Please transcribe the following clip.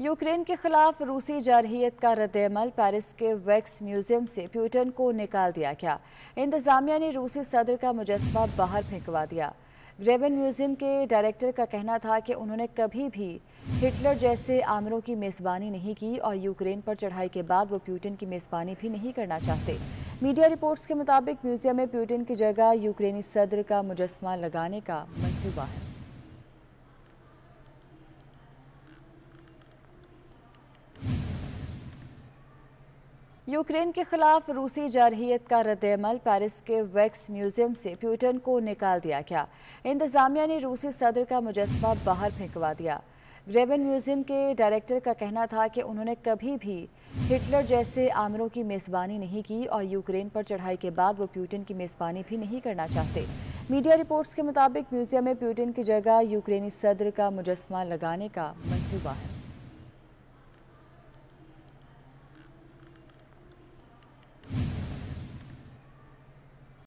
Ukraine के खिलाफ रूसी जारहीत का रद्दमल पेरिस के वैक्स म्यूजियम से प्यूटन को निकाल दिया गया इंतजामिया ने रूसी सदर का मुजस्मा बाहर फेंकवा दिया ग्रेवन म्यूजियम के डायरेक्टर का कहना था कि उन्होंने कभी भी हिटलर जैसे आमरों की मेज़बानी नहीं की और यूक्रेन पर चढ़ाई के बाद वो प्यूटन की मेज़बानी भी नहीं करना चाहते मीडिया रिपोर्ट्स के मुताबिक म्यूजियम में प्यूटन की जगह यूक्रेनी सदर का मुजस्मा लगाने का मनसूबा है यूक्रेन के खिलाफ रूसी जारहीत का रद्दमल पेरिस के वैक्स म्यूजियम से प्यूटन को निकाल दिया गया इंतजामिया ने रूसी सदर का मुजस्मा बाहर फेंकवा दिया ग्रेवन म्यूजियम के डायरेक्टर का कहना था कि उन्होंने कभी भी हिटलर जैसे आमरों की मेज़बानी नहीं की और यूक्रेन पर चढ़ाई के बाद वो प्यूटन की मेज़बानी भी नहीं करना चाहते मीडिया रिपोर्ट्स के मुताबिक म्यूजियम में प्यूटन की जगह यूक्रेनी सदर का मुजस्मा लगाने का मंसूबा है